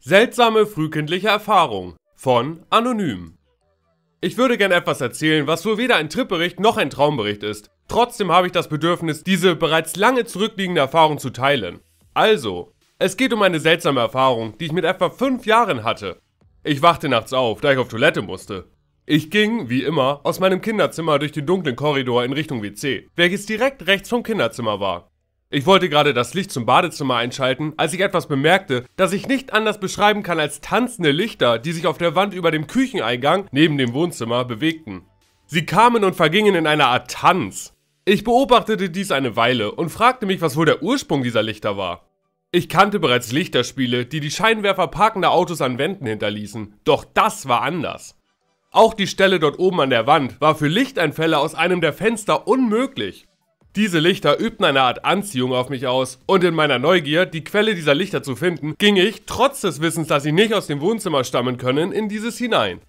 Seltsame frühkindliche Erfahrung von Anonym. Ich würde gern etwas erzählen, was wohl weder ein Tripbericht noch ein Traumbericht ist. Trotzdem habe ich das Bedürfnis, diese bereits lange zurückliegende Erfahrung zu teilen. Also, es geht um eine seltsame Erfahrung, die ich mit etwa 5 Jahren hatte. Ich wachte nachts auf, da ich auf Toilette musste. Ich ging, wie immer, aus meinem Kinderzimmer durch den dunklen Korridor in Richtung WC, welches direkt rechts vom Kinderzimmer war. Ich wollte gerade das Licht zum Badezimmer einschalten, als ich etwas bemerkte, das ich nicht anders beschreiben kann als tanzende Lichter, die sich auf der Wand über dem Kücheneingang neben dem Wohnzimmer bewegten. Sie kamen und vergingen in einer Art Tanz. Ich beobachtete dies eine Weile und fragte mich, was wohl der Ursprung dieser Lichter war. Ich kannte bereits Lichterspiele, die die Scheinwerfer parkender Autos an Wänden hinterließen, doch das war anders. Auch die Stelle dort oben an der Wand war für Lichteinfälle aus einem der Fenster unmöglich. Diese Lichter übten eine Art Anziehung auf mich aus und in meiner Neugier, die Quelle dieser Lichter zu finden, ging ich, trotz des Wissens, dass sie nicht aus dem Wohnzimmer stammen können, in dieses hinein.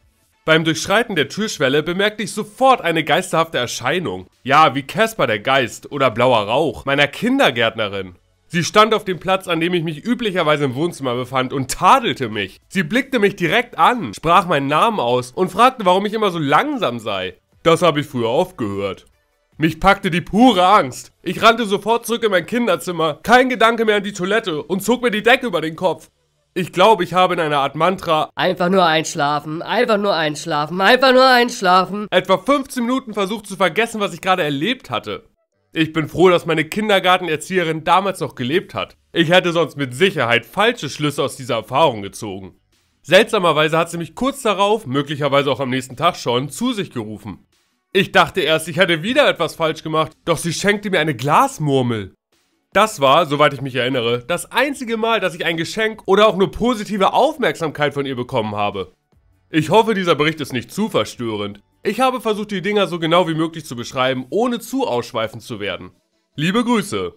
Beim Durchschreiten der Türschwelle bemerkte ich sofort eine geisterhafte Erscheinung. Ja, wie Casper der Geist oder blauer Rauch, meiner Kindergärtnerin. Sie stand auf dem Platz, an dem ich mich üblicherweise im Wohnzimmer befand und tadelte mich. Sie blickte mich direkt an, sprach meinen Namen aus und fragte, warum ich immer so langsam sei. Das habe ich früher oft gehört. Mich packte die pure Angst. Ich rannte sofort zurück in mein Kinderzimmer, kein Gedanke mehr an die Toilette und zog mir die Decke über den Kopf. Ich glaube, ich habe in einer Art Mantra einfach nur einschlafen, einfach nur einschlafen, einfach nur einschlafen etwa 15 Minuten versucht zu vergessen, was ich gerade erlebt hatte. Ich bin froh, dass meine Kindergartenerzieherin damals noch gelebt hat. Ich hätte sonst mit Sicherheit falsche Schlüsse aus dieser Erfahrung gezogen. Seltsamerweise hat sie mich kurz darauf, möglicherweise auch am nächsten Tag schon, zu sich gerufen. Ich dachte erst, ich hätte wieder etwas falsch gemacht, doch sie schenkte mir eine Glasmurmel. Das war, soweit ich mich erinnere, das einzige Mal, dass ich ein Geschenk oder auch nur positive Aufmerksamkeit von ihr bekommen habe. Ich hoffe, dieser Bericht ist nicht zu verstörend. Ich habe versucht, die Dinger so genau wie möglich zu beschreiben, ohne zu ausschweifend zu werden. Liebe Grüße!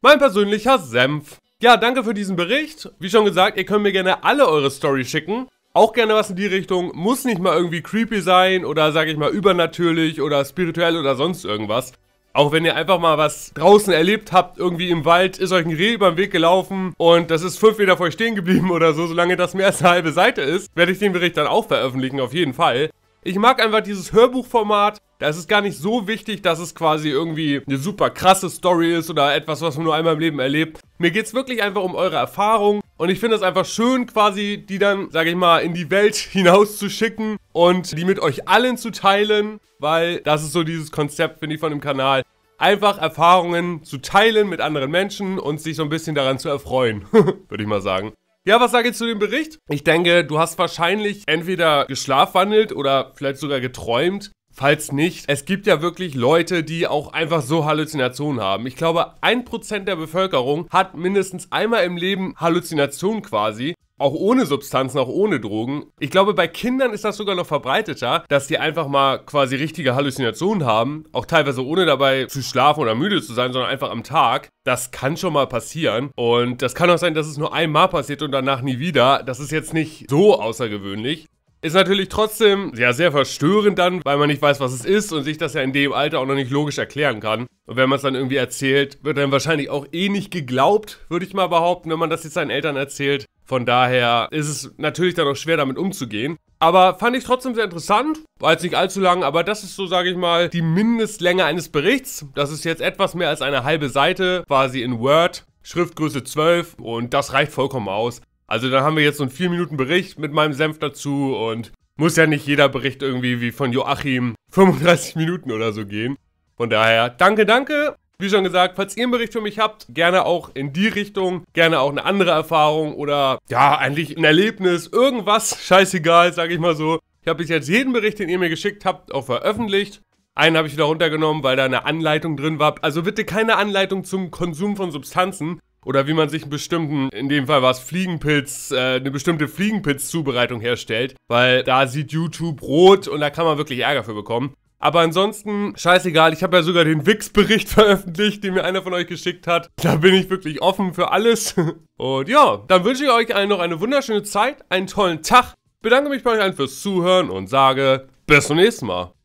Mein persönlicher Senf. Ja, danke für diesen Bericht. Wie schon gesagt, ihr könnt mir gerne alle eure Story schicken auch gerne was in die Richtung. Muss nicht mal irgendwie creepy sein oder, sag ich mal, übernatürlich oder spirituell oder sonst irgendwas. Auch wenn ihr einfach mal was draußen erlebt habt, irgendwie im Wald, ist euch ein Reh über den Weg gelaufen und das ist fünf Meter vor euch stehen geblieben oder so, solange das mehr als eine halbe Seite ist, werde ich den Bericht dann auch veröffentlichen, auf jeden Fall. Ich mag einfach dieses Hörbuchformat, da ist es gar nicht so wichtig, dass es quasi irgendwie eine super krasse Story ist oder etwas, was man nur einmal im Leben erlebt. Mir geht es wirklich einfach um eure Erfahrung und ich finde es einfach schön, quasi die dann, sage ich mal, in die Welt hinauszuschicken und die mit euch allen zu teilen, weil das ist so dieses Konzept, finde ich, von dem Kanal. Einfach Erfahrungen zu teilen mit anderen Menschen und sich so ein bisschen daran zu erfreuen, würde ich mal sagen. Ja, was sage ich zu dem Bericht? Ich denke, du hast wahrscheinlich entweder geschlafwandelt oder vielleicht sogar geträumt, Falls nicht, es gibt ja wirklich Leute, die auch einfach so Halluzinationen haben. Ich glaube, ein Prozent der Bevölkerung hat mindestens einmal im Leben Halluzinationen quasi. Auch ohne Substanzen, auch ohne Drogen. Ich glaube, bei Kindern ist das sogar noch verbreiteter, dass die einfach mal quasi richtige Halluzinationen haben. Auch teilweise ohne dabei zu schlafen oder müde zu sein, sondern einfach am Tag. Das kann schon mal passieren. Und das kann auch sein, dass es nur einmal passiert und danach nie wieder. Das ist jetzt nicht so außergewöhnlich. Ist natürlich trotzdem ja sehr verstörend dann, weil man nicht weiß, was es ist und sich das ja in dem Alter auch noch nicht logisch erklären kann. Und wenn man es dann irgendwie erzählt, wird dann wahrscheinlich auch eh nicht geglaubt, würde ich mal behaupten, wenn man das jetzt seinen Eltern erzählt. Von daher ist es natürlich dann auch schwer damit umzugehen. Aber fand ich trotzdem sehr interessant. War jetzt nicht allzu lang, aber das ist so, sage ich mal, die Mindestlänge eines Berichts. Das ist jetzt etwas mehr als eine halbe Seite, quasi in Word. Schriftgröße 12 und das reicht vollkommen aus. Also dann haben wir jetzt so einen 4 Minuten Bericht mit meinem Senf dazu und muss ja nicht jeder Bericht irgendwie wie von Joachim 35 Minuten oder so gehen. Von daher, danke, danke. Wie schon gesagt, falls ihr einen Bericht für mich habt, gerne auch in die Richtung, gerne auch eine andere Erfahrung oder ja, eigentlich ein Erlebnis, irgendwas, scheißegal, sage ich mal so. Ich habe bis jetzt jeden Bericht, den ihr mir geschickt habt, auch veröffentlicht. Einen habe ich wieder runtergenommen, weil da eine Anleitung drin war. Also bitte keine Anleitung zum Konsum von Substanzen. Oder wie man sich einen bestimmten, in dem Fall war es Fliegenpilz, äh, eine bestimmte Fliegenpilz-Zubereitung herstellt, weil da sieht YouTube rot und da kann man wirklich Ärger für bekommen. Aber ansonsten, scheißegal, ich habe ja sogar den Wix-Bericht veröffentlicht, den mir einer von euch geschickt hat. Da bin ich wirklich offen für alles. Und ja, dann wünsche ich euch allen noch eine wunderschöne Zeit, einen tollen Tag. Bedanke mich bei euch allen fürs Zuhören und sage bis zum nächsten Mal.